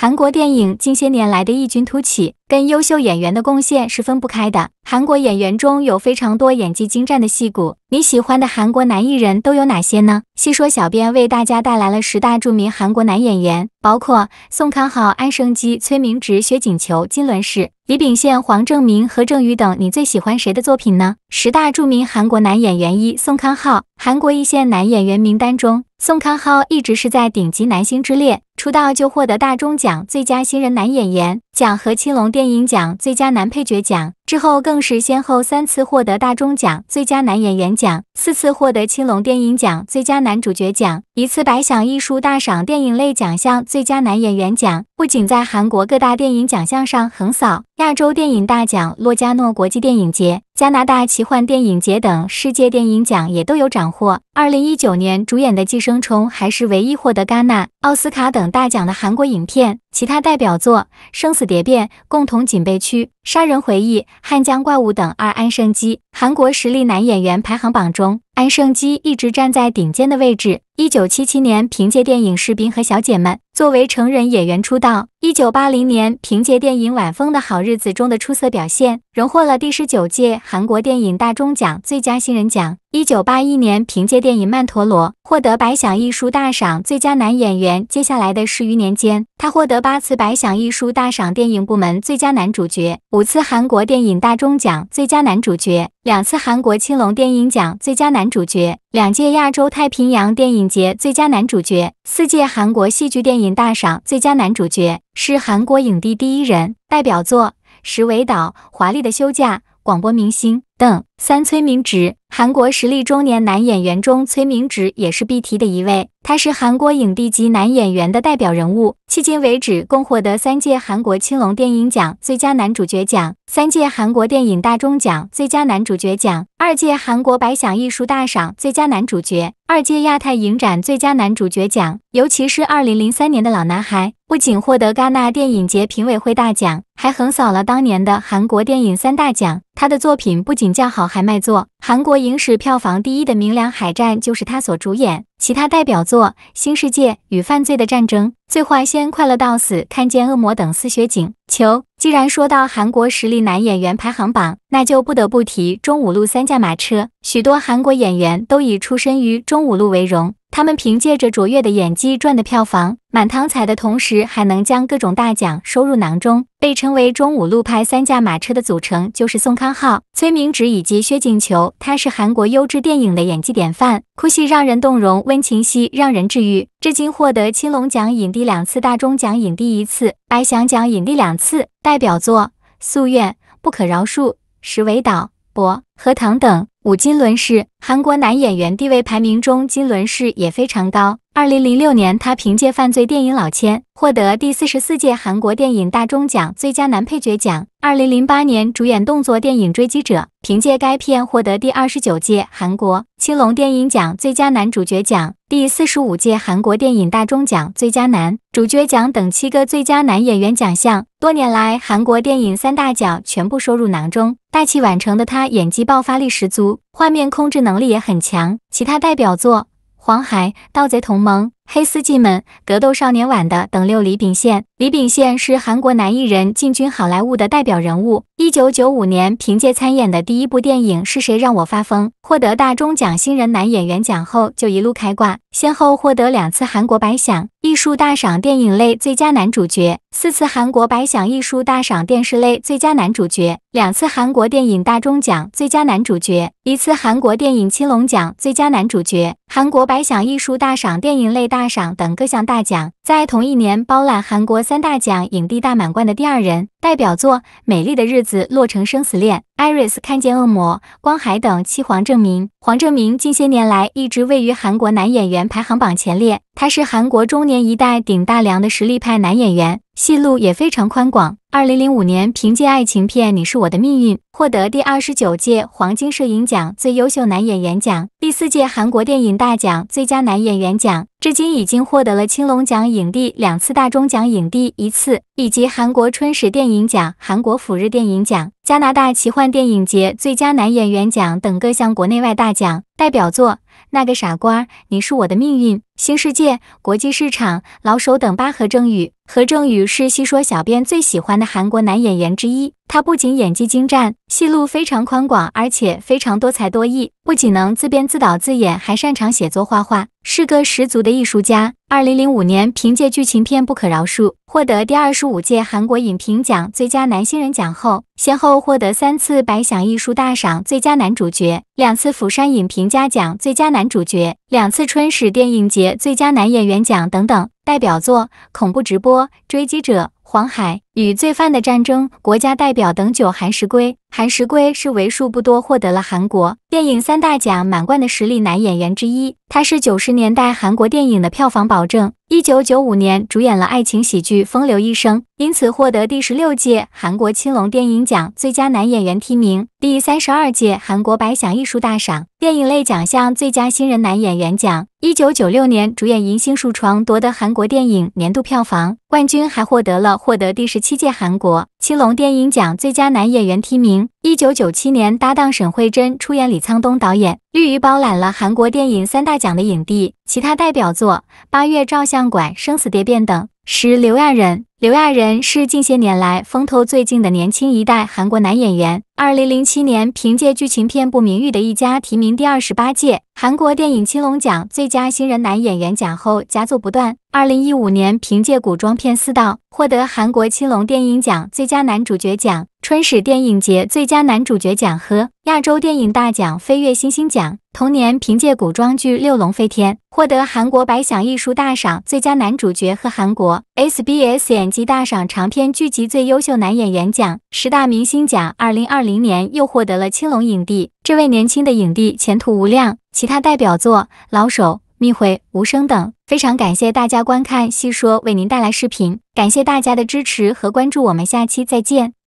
韩国电影近些年来的异军突起。跟优秀演员的贡献是分不开的。韩国演员中有非常多演技精湛的戏骨，你喜欢的韩国男艺人都有哪些呢？细说小编为大家带来了十大著名韩国男演员，包括宋康昊、安生基、崔明植、薛景求、金伦奭、李秉宪、黄正明、何正宇等。你最喜欢谁的作品呢？十大著名韩国男演员一宋康昊。韩国一线男演员名单中，宋康昊一直是在顶级男星之列，出道就获得大中奖最佳新人男演员。奖和青龙电影奖最佳男配角奖。之后更是先后三次获得大中奖最佳男演员奖，四次获得青龙电影奖最佳男主角奖，一次百想艺术大赏电影类奖项最佳男演员奖。不仅在韩国各大电影奖项上横扫，亚洲电影大奖、洛迦诺国际电影节、加拿大奇幻电影节等世界电影奖也都有斩获。二零一九年主演的《寄生虫》还是唯一获得戛纳、奥斯卡等大奖的韩国影片。其他代表作《生死蝶变》《共同警备区》《杀人回忆》。汉江怪物等二安生基韩国实力男演员排行榜中。安盛基一直站在顶尖的位置。一九七七年，凭借电影《士兵和小姐们》作为成人演员出道。一九八零年，凭借电影《晚风的好日子》中的出色表现，荣获了第十九届韩国电影大钟奖最佳新人奖。一九八一年，凭借电影《曼陀罗》获得百想艺术大赏最佳男演员。接下来的十余年间，他获得八次百想艺术大赏电影部门最佳男主角，五次韩国电影大钟奖最佳男主角。两次韩国青龙电影奖最佳男主角，两届亚洲太平洋电影节最佳男主角，四届韩国戏剧电影大赏最佳男主角，是韩国影帝第一人。代表作《石伟岛》《华丽的休假》。广播明星等。三崔明植，韩国实力中年男演员中，崔明植也是必提的一位。他是韩国影帝级男演员的代表人物，迄今为止共获得三届韩国青龙电影奖最佳男主角奖，三届韩国电影大钟奖最佳男主角奖，二届韩国百想艺术大赏最佳男主角，二届亚太影展最佳男主角奖。尤其是二零零三年的老男孩，不仅获得戛纳电影节评委会大奖。还横扫了当年的韩国电影三大奖。他的作品不仅叫好还卖座。韩国影史票房第一的《明梁海战》就是他所主演。其他代表作《新世界》与《犯罪的战争》《醉花仙》《快乐到死》《看见恶魔》等四雪景球。既然说到韩国实力男演员排行榜，那就不得不提中五路三驾马车。许多韩国演员都以出身于中五路为荣。他们凭借着卓越的演技赚的票房满堂彩的同时，还能将各种大奖收入囊中，被称为中五路派三驾马车的组成就是宋康昊、崔明植以及薛景求。他是韩国优质电影的演技典范，哭戏让人动容，温情戏让人治愈。至今获得青龙奖影帝两次，大中奖影帝一次，白祥奖影帝两次。代表作《夙愿》《不可饶恕》《实尾岛》《博荷塘》等。五金轮氏韩国男演员地位排名中，金轮氏也非常高。二零零六年，他凭借犯罪电影《老千》获得第四十四届韩国电影大钟奖最佳男配角奖。二零零八年，主演动作电影《追击者》，凭借该片获得第二十九届韩国青龙电影奖最佳男主角奖、第四十五届韩国电影大钟奖最佳男主角奖等七个最佳男演员奖项。多年来，韩国电影三大奖全部收入囊中。大器晚成的他，演技爆发力十足。画面控制能力也很强，其他代表作《黄海》《盗贼同盟》。黑丝机们，《格斗少年》晚的等六李秉宪。李秉宪是韩国男艺人进军好莱坞的代表人物。一九九五年，凭借参演的第一部电影《是谁让我发疯》，获得大钟奖新人男演员奖后，就一路开挂，先后获得两次韩国百想艺术大赏电影类最佳男主角，四次韩国百想艺术大赏电视类最佳男主角，两次韩国电影大钟奖最佳男主角，一次韩国电影青龙奖最佳男主角，韩国百想艺术大赏电影类大。大赏等各项大奖。在同一年包揽韩国三大奖影帝大满贯的第二人，代表作《美丽的日子》《洛城生死恋》《Iris》《看见恶魔》《光海》等。七黄正明，黄正明近些年来一直位于韩国男演员排行榜前列。他是韩国中年一代顶大梁的实力派男演员，戏路也非常宽广。二零零五年凭借爱情片《你是我的命运》获得第二十九届黄金摄影奖最优秀男演员奖，第四届韩国电影大奖最佳男演员奖。至今已经获得了青龙奖影。影帝两次大钟奖影帝一次，以及韩国春史电影奖、韩国釜日电影奖、加拿大奇幻电影节最佳男演员奖等各项国内外大奖。代表作。那个傻瓜，你是我的命运。新世界国际市场，老手等八何正宇。何正宇是戏说小编最喜欢的韩国男演员之一。他不仅演技精湛，戏路非常宽广，而且非常多才多艺。不仅能自编自导自演，还擅长写作画画，是个十足的艺术家。二零零五年，凭借剧情片《不可饶恕》。获得第二十五届韩国影评奖最佳男新人奖后，先后获得三次百想艺术大赏最佳男主角，两次釜山影评家奖最佳男主角，两次春史电影节最佳男演员奖等等。代表作：恐怖直播、追击者、黄海。与罪犯的战争，国家代表等九韩石圭。韩石圭是为数不多获得了韩国电影三大奖满贯的实力男演员之一。他是九十年代韩国电影的票房保证。一九九五年主演了爱情喜剧《风流一生》，因此获得第十六届韩国青龙电影奖最佳男演员提名。第三十二届韩国百想艺术大赏电影类奖项最佳新人男演员奖。一九九六年主演《银杏树床》，夺得韩国电影年度票房冠军，还获得了获得第十。七届韩国青龙电影奖最佳男演员提名。一九九七年，搭档沈慧珍出演李沧东导演《绿鱼》，包揽了韩国电影三大奖的影帝。其他代表作《八月照相馆》《生死蝶变》等。十刘亚仁，刘亚仁是近些年来风头最劲的年轻一代韩国男演员。二零零七年，凭借剧情片《不名誉的一家》提名第二十八届韩国电影青龙奖最佳新人男演员奖后，佳作不断。二零一五年，凭借古装片《四道》获得韩国青龙电影奖最佳男主角奖。春史电影节最佳男主角奖和亚洲电影大奖飞跃新星奖，同年凭借古装剧《六龙飞天》获得韩国百想艺术大赏最佳男主角和韩国 SBS 演技大赏长篇剧集最优秀男演员奖、十大明星奖。二零二零年又获得了青龙影帝。这位年轻的影帝前途无量。其他代表作：《老手》《密会》《无声》等。非常感谢大家观看细说为您带来视频，感谢大家的支持和关注，我们下期再见。